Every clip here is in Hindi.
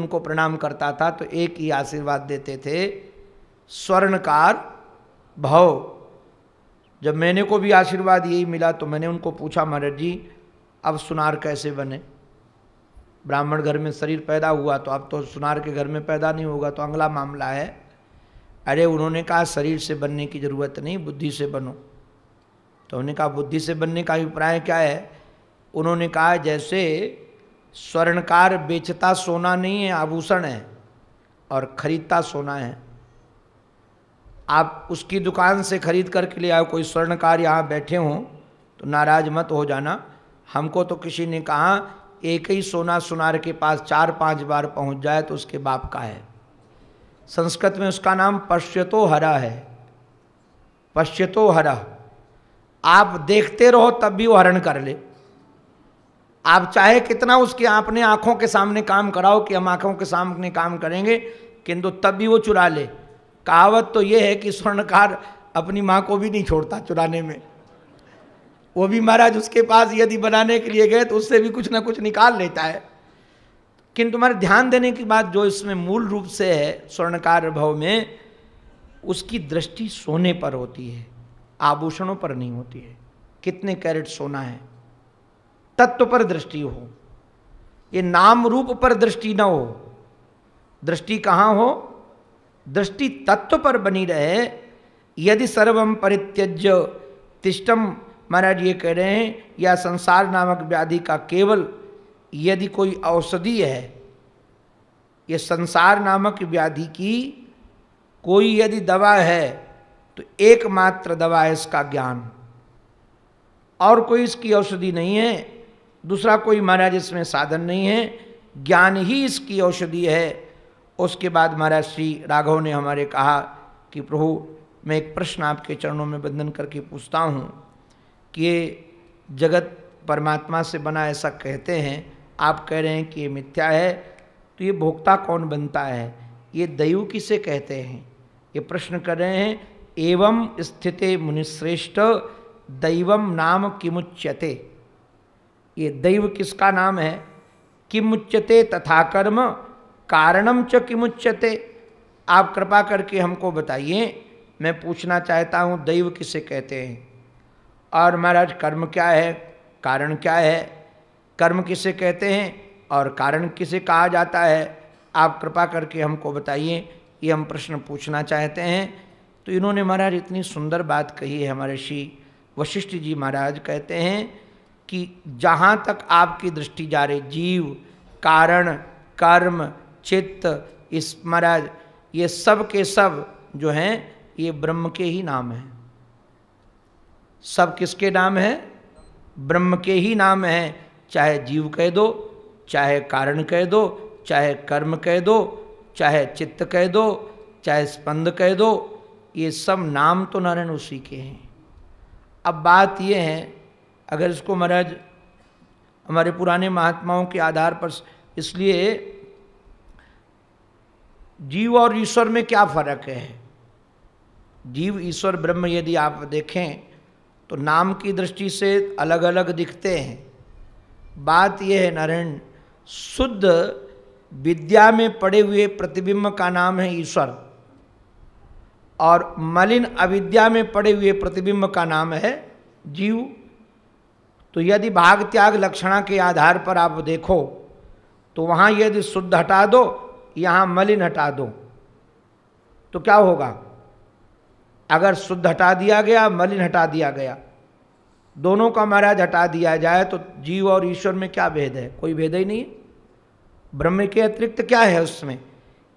उनको प्रणाम करता था तो एक ही आशीर्वाद देते थे स्वर्णकार भव जब मैंने को भी आशीर्वाद यही मिला तो मैंने उनको पूछा महाराज जी अब सुनार कैसे बने ब्राह्मण घर में शरीर पैदा हुआ तो अब तो सुनार के घर में पैदा नहीं होगा तो अगला मामला है अरे उन्होंने कहा शरीर से बनने की ज़रूरत नहीं बुद्धि से बनो तो उन्होंने कहा बुद्धि से बनने का अभिप्राय क्या है उन्होंने कहा जैसे स्वर्णकार बेचता सोना नहीं है आभूषण है और खरीदता सोना है आप उसकी दुकान से खरीद करके ले आओ कोई स्वर्णकार यहाँ बैठे हों तो नाराज मत हो जाना हमको तो किसी ने कहा एक ही सोना सुनार के पास चार पांच बार पहुँच जाए तो उसके बाप का है संस्कृत में उसका नाम पश्यतो हरा है पश्यतो हरा आप देखते रहो तब भी वो हरण कर ले आप चाहे कितना उसके आपने आंखों के सामने काम कराओ कि हम आंखों के सामने काम करेंगे किंतु तब भी वो चुरा ले कहावत तो ये है कि स्वर्णकार अपनी माँ को भी नहीं छोड़ता चुराने में वो भी महाराज उसके पास यदि बनाने के लिए गए तो उससे भी कुछ ना कुछ निकाल लेता है किंतु हमारे ध्यान देने की बात जो इसमें मूल रूप से है स्वर्णकार भव में उसकी दृष्टि सोने पर होती है आभूषणों पर नहीं होती है कितने कैरेट सोना है तत्व पर दृष्टि हो ये नाम रूप पर दृष्टि ना हो दृष्टि कहाँ हो दृष्टि तत्व पर बनी रहे यदि सर्वम परित्यज्य तिष्टम महाराज ये कह रहे हैं या संसार नामक व्याधि का केवल यदि कोई औषधि है ये संसार नामक व्याधि की कोई यदि दवा है तो एकमात्र दवा है इसका ज्ञान और कोई इसकी औषधि नहीं है दूसरा कोई महाराज इसमें साधन नहीं है ज्ञान ही इसकी औषधि है उसके बाद महाराज श्री राघव ने हमारे कहा कि प्रभु मैं एक प्रश्न आपके चरणों में बंधन करके पूछता हूँ कि ये जगत परमात्मा से बना ऐसा कहते हैं आप कह रहे हैं कि ये मिथ्या है तो ये भोक्ता कौन बनता है ये दैव किसे कहते हैं ये प्रश्न कर रहे हैं एवं स्थिते मुनिश्रेष्ठ दैवम नाम किमुच्यते ये दैव किसका नाम है किमुच्यते तथा कर्म कारणम च किमुच्यते आप कृपा करके हमको बताइए मैं पूछना चाहता हूँ दैव किसे कहते हैं और महाराज कर्म क्या है कारण क्या है कर्म किसे कहते हैं और कारण किसे कहा जाता है आप कृपा करके हमको बताइए ये हम प्रश्न पूछना चाहते हैं तो इन्होंने महाराज इतनी सुंदर बात कही है हमारे श्री वशिष्ठ जी महाराज कहते हैं कि जहाँ तक आपकी दृष्टि जा रही जीव कारण कर्म चित्त स्मरण ये सब के सब जो हैं ये ब्रह्म के ही नाम हैं सब किसके नाम हैं ब्रह्म के ही नाम हैं चाहे जीव कह दो चाहे कारण कह दो चाहे कर्म कह दो चाहे चित्त कह दो चाहे स्पंद कह दो ये सब नाम तो नारायण उसी के हैं अब बात ये है अगर इसको महाराज हमारे पुराने महात्माओं के आधार पर इसलिए जीव और ईश्वर में क्या फर्क है जीव ईश्वर ब्रह्म यदि आप देखें तो नाम की दृष्टि से अलग अलग दिखते हैं बात यह है नारायण शुद्ध विद्या में पड़े हुए प्रतिबिंब का नाम है ईश्वर और मलिन अविद्या में पड़े हुए प्रतिबिंब का नाम है जीव तो यदि भाग त्याग लक्षणा के आधार पर आप देखो तो वहाँ यदि शुद्ध हटा दो यहाँ मलिन हटा दो तो क्या होगा अगर शुद्ध हटा दिया गया मलिन हटा दिया गया दोनों का महाराज हटा दिया जाए तो जीव और ईश्वर में क्या भेद है कोई भेद ही नहीं ब्रह्म के अतिरिक्त क्या है उसमें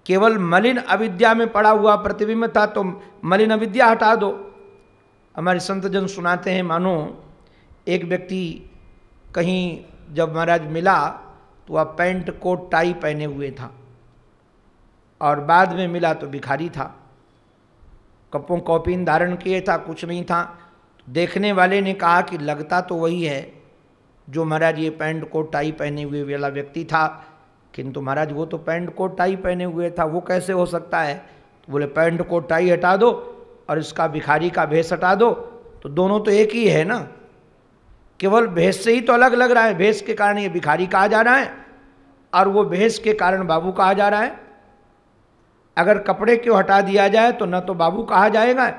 केवल मलिन अविद्या में पड़ा हुआ प्रतिबिंब था तो मलिन अविद्या हटा दो हमारे संतजन सुनाते हैं मानो एक व्यक्ति कहीं जब महाराज मिला तो वह पैंट कोट टाई पहने हुए था और बाद में मिला तो भिखारी था कपों कॉपिन धारण किए था कुछ नहीं था देखने वाले ने कहा कि लगता तो वही है जो महाराज ये पैंट कोट टाई पहने हुए वाला व्यक्ति था किंतु महाराज वो तो पैंट कोट टाई पहने हुए था वो कैसे हो सकता है तो बोले पैंट कोट टाई हटा दो और इसका भिखारी का भेस हटा दो तो दोनों तो एक ही है ना केवल भेष से ही तो अलग लग रहा है भेष के कारण ये भिखारी कहा जा रहा है और वो भेष के कारण बाबू कहा जा रहा है अगर कपड़े क्यों हटा दिया जाए तो न तो बाबू कहा जाएगा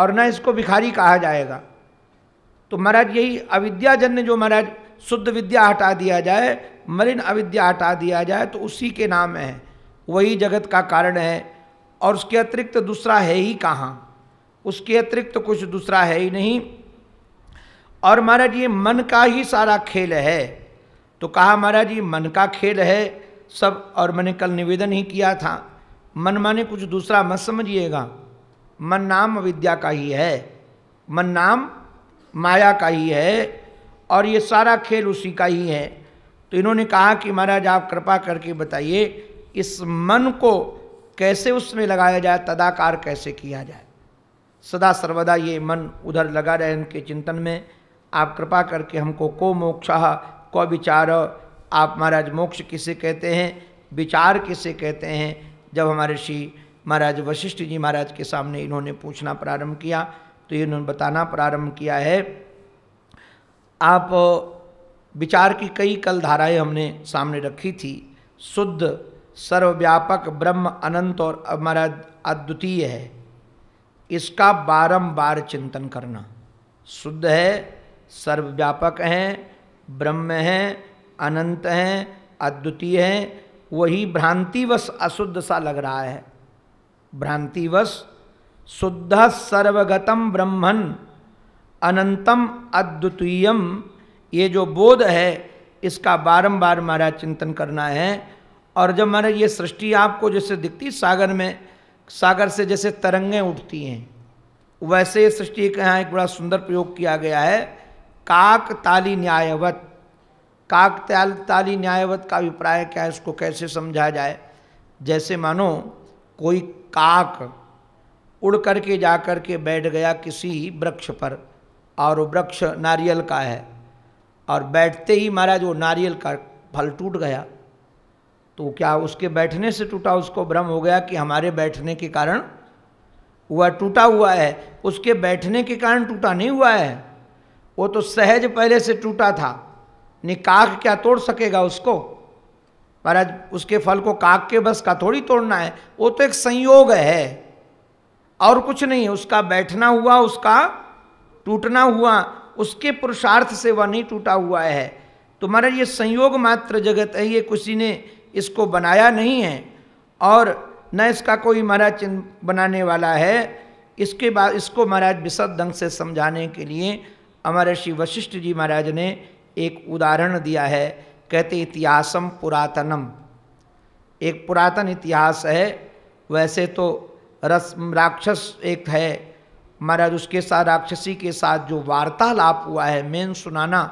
और न इसको भिखारी कहा जाएगा तो महाराज यही अविद्याजन्य जो महाराज शुद्ध विद्या हटा दिया जाए मलिन अविद्या हटा दिया जाए तो उसी के नाम है वही जगत का कारण है और उसके अतिरिक्त दूसरा है ही कहाँ उसके अतिरिक्त कुछ दूसरा है ही नहीं और महाराज ये मन का ही सारा खेल है तो कहा महाराज ये मन का खेल है सब और मैंने कल निवेदन ही किया था मन माने कुछ दूसरा मत समझिएगा मन नाम विद्या का ही है मन नाम माया का ही है और ये सारा खेल उसी का ही है तो इन्होंने कहा कि महाराज आप कृपा करके बताइए इस मन को कैसे उसमें लगाया जाए तदाकार कैसे किया जाए सदा सर्वदा ये मन उधर लगा रहे इनके चिंतन में आप कृपा करके हमको को मोक्ष को विचार आप महाराज मोक्ष किसे कहते हैं विचार किसे कहते हैं जब हमारे श्री महाराज वशिष्ठ जी महाराज के सामने इन्होंने पूछना प्रारंभ किया तो इन्होंने बताना प्रारंभ किया है आप विचार की कई कल धाराएं हमने सामने रखी थी शुद्ध सर्वव्यापक ब्रह्म अनंत और हमारा अद्वितीय है इसका बारंबार चिंतन करना शुद्ध है सर्वव्यापक हैं ब्रह्म हैं अनंत हैं अद्वितीय हैं वही भ्रांतिवश अशुद्ध सा लग रहा है भ्रांतिवश शुद्ध सर्वगतम ब्रह्मन अनंतम अद्वितीयम ये जो बोध है इसका बारंबार हमारा चिंतन करना है और जब हमारे ये सृष्टि आपको जैसे दिखती सागर में सागर से जैसे तरंगें उठती हैं वैसे ये सृष्टि का यहाँ एक बड़ा सुंदर प्रयोग किया गया है काक ताली न्यायवत ताल ताली न्यायवत का अभिप्राय क्या है इसको कैसे समझा जाए जैसे मानो कोई काक उड़ करके जा कर के बैठ गया किसी वृक्ष पर और वो वृक्ष नारियल का है और बैठते ही महाराज वो नारियल का फल टूट गया तो क्या उसके बैठने से टूटा उसको भ्रम हो गया कि हमारे बैठने के कारण वह टूटा हुआ है उसके बैठने के कारण टूटा नहीं हुआ है वो तो सहज पहले से टूटा था निकाह क्या तोड़ सकेगा उसको महाराज उसके फल को काक के बस का थोड़ी तोड़ना है वो तो एक संयोग है और कुछ नहीं है उसका बैठना हुआ उसका टूटना हुआ उसके पुरुषार्थ से वह नहीं टूटा हुआ है तो महाराज ये संयोग मात्र जगत है ये किसी ने इसको बनाया नहीं है और न इसका कोई महाराज चिन्ह बनाने वाला है इसके बाद इसको महाराज विशद ढंग से समझाने के लिए हमारे श्री वशिष्ठ जी महाराज ने एक उदाहरण दिया है कहते इतिहासम पुरातनम एक पुरातन इतिहास है वैसे तो रस राक्षस एक है महाराज उसके साथ राक्षसी के साथ जो वार्तालाप हुआ है मेन सुनाना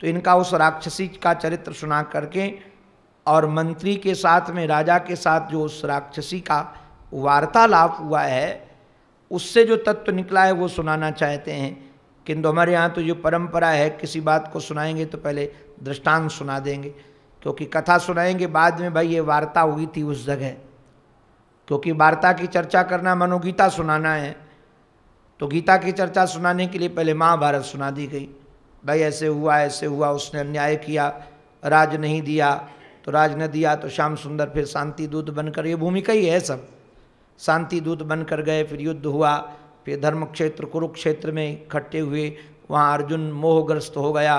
तो इनका उस राक्षसी का चरित्र सुना करके और मंत्री के साथ में राजा के साथ जो उस राक्षसी का वार्तालाप हुआ है उससे जो तत्व निकला है वो सुनाना चाहते हैं किंतु तो हमारे यहाँ तो जो परंपरा है किसी बात को सुनाएंगे तो पहले दृष्टांत सुना देंगे क्योंकि कथा सुनाएंगे बाद में भाई ये वार्ता हुई थी उस जगह क्योंकि वार्ता की चर्चा करना मनोगीता सुनाना है तो गीता की चर्चा सुनाने के लिए पहले महाभारत सुना दी गई भाई ऐसे हुआ ऐसे हुआ उसने अन्याय किया राज नहीं दिया तो राज न दिया तो श्याम सुंदर फिर शांति दूत बनकर ये भूमिका ही है सब शांति दूत बनकर गए फिर युद्ध हुआ फिर धर्म क्षेत्र कुरुक्षेत्र में इकट्ठे हुए वहाँ अर्जुन मोहग्रस्त हो गया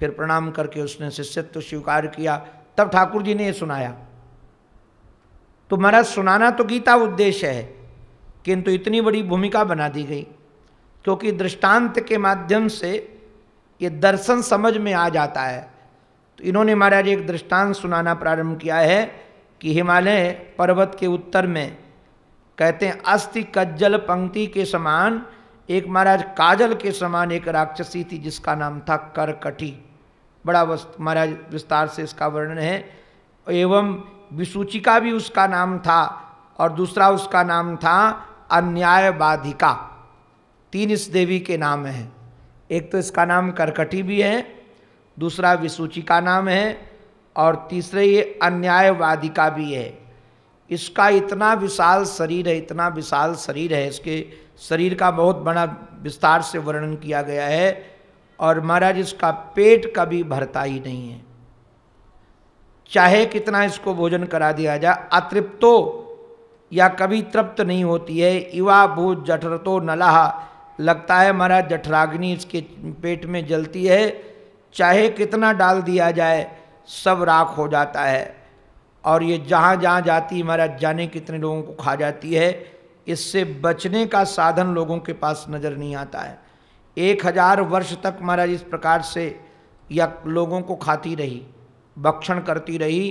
फिर प्रणाम करके उसने शिष्यत्व स्वीकार किया तब ठाकुर जी ने ये सुनाया तो महाराज सुनाना तो गीता उद्देश्य है किंतु इतनी बड़ी भूमिका बना दी गई क्योंकि दृष्टांत के माध्यम से ये दर्शन समझ में आ जाता है तो इन्होंने महाराज एक दृष्टांत सुनाना प्रारंभ किया है कि हिमालय पर्वत के उत्तर में कहते हैं अस्थि कज्जल पंक्ति के समान एक महाराज काजल के समान एक राक्षसी थी जिसका नाम था करकटी बड़ा महाराज विस्तार से इसका वर्णन है एवं विसूचिका भी उसका नाम था और दूसरा उसका नाम था अन्यायवाधिका तीन इस देवी के नाम हैं एक तो इसका नाम करकटी भी है दूसरा विसूचिका नाम है और तीसरे ये वादिका भी है इसका इतना विशाल शरीर है इतना विशाल शरीर है इसके शरीर का बहुत बड़ा विस्तार से वर्णन किया गया है और महाराज इसका पेट कभी भरता ही नहीं है चाहे कितना इसको भोजन करा दिया जाए अतृप्तो या कभी तृप्त नहीं होती है इवा भूत जठरतो नलाहा लगता है महाराज जठराग्नि इसके पेट में जलती है चाहे कितना डाल दिया जाए सब राख हो जाता है और ये जहाँ जहाँ जाती है महाराज जाने कितने लोगों को खा जाती है इससे बचने का साधन लोगों के पास नज़र नहीं आता है एक हज़ार वर्ष तक महाराज इस प्रकार से या लोगों को खाती रही भक्षण करती रही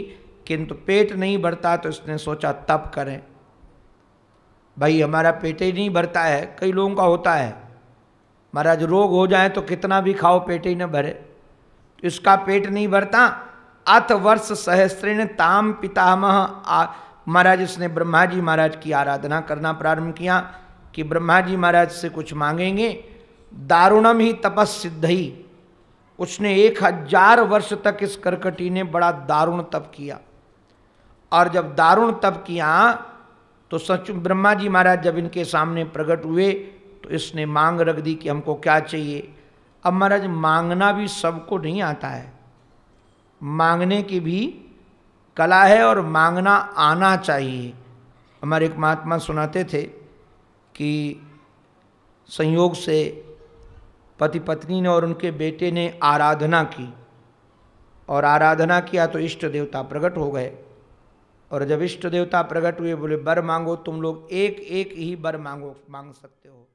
किंतु पेट नहीं भरता तो इसने सोचा तप करें भाई हमारा पेट ही नहीं भरता है कई लोगों का होता है महाराज रोग हो जाए तो कितना भी खाओ पेट ही न भरे इसका पेट नहीं भरता अथ वर्ष सहस्त्रेण ताम पितामह महाराज उसने ब्रह्मा जी महाराज की आराधना करना प्रारंभ किया कि ब्रह्मा जी महाराज से कुछ मांगेंगे दारुणम ही तपस्द ही उसने एक हजार वर्ष तक इस करकटी ने बड़ा दारुण तप किया और जब दारुण तप किया तो सच ब्रह्मा जी महाराज जब इनके सामने प्रकट हुए तो इसने मांग रख दी कि हमको क्या चाहिए अब महाराज मांगना भी सबको नहीं आता है मांगने की भी कला है और मांगना आना चाहिए हमारे एक महात्मा सुनाते थे कि संयोग से पति पत्नी ने और उनके बेटे ने आराधना की और आराधना किया तो इष्ट देवता प्रकट हो गए और जब इष्ट देवता प्रकट हुए बोले बर मांगो तुम लोग एक एक ही बर मांगो मांग सकते हो